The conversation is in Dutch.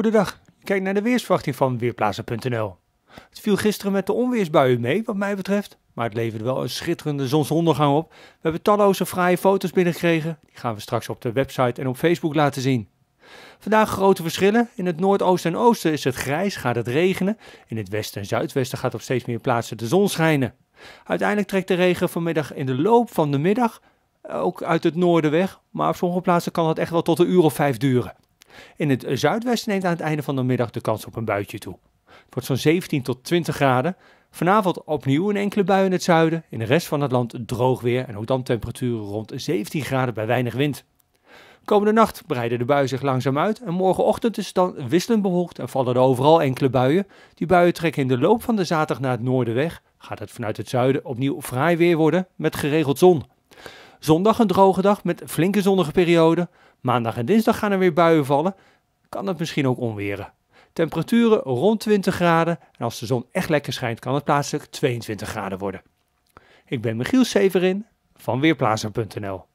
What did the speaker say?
Goedendag, kijk naar de weersverwachting van Weerplaza.nl. Het viel gisteren met de onweersbuien mee, wat mij betreft, maar het leverde wel een schitterende zonsondergang op. We hebben talloze fraaie foto's binnengekregen, die gaan we straks op de website en op Facebook laten zien. Vandaag grote verschillen. In het noordoosten en oosten is het grijs, gaat het regenen. In het westen en zuidwesten gaat op steeds meer plaatsen de zon schijnen. Uiteindelijk trekt de regen vanmiddag in de loop van de middag eh, ook uit het noorden weg, maar op sommige plaatsen kan dat echt wel tot een uur of vijf duren. In het zuidwesten neemt aan het einde van de middag de kans op een buitje toe. Het wordt zo'n 17 tot 20 graden. Vanavond opnieuw een enkele bui in het zuiden. In de rest van het land droog weer en ook dan temperaturen rond 17 graden bij weinig wind. Komende nacht breiden de buien zich langzaam uit en morgenochtend is het dan wisselend bewolkt en vallen er overal enkele buien. Die buien trekken in de loop van de zaterdag naar het noorden weg. Gaat het vanuit het zuiden opnieuw fraai weer worden met geregeld zon. Zondag een droge dag met flinke zonnige periode. Maandag en dinsdag gaan er weer buien vallen. Kan het misschien ook onweren. Temperaturen rond 20 graden en als de zon echt lekker schijnt kan het plaatselijk 22 graden worden. Ik ben Michiel Severin van Weerplaatsen.nl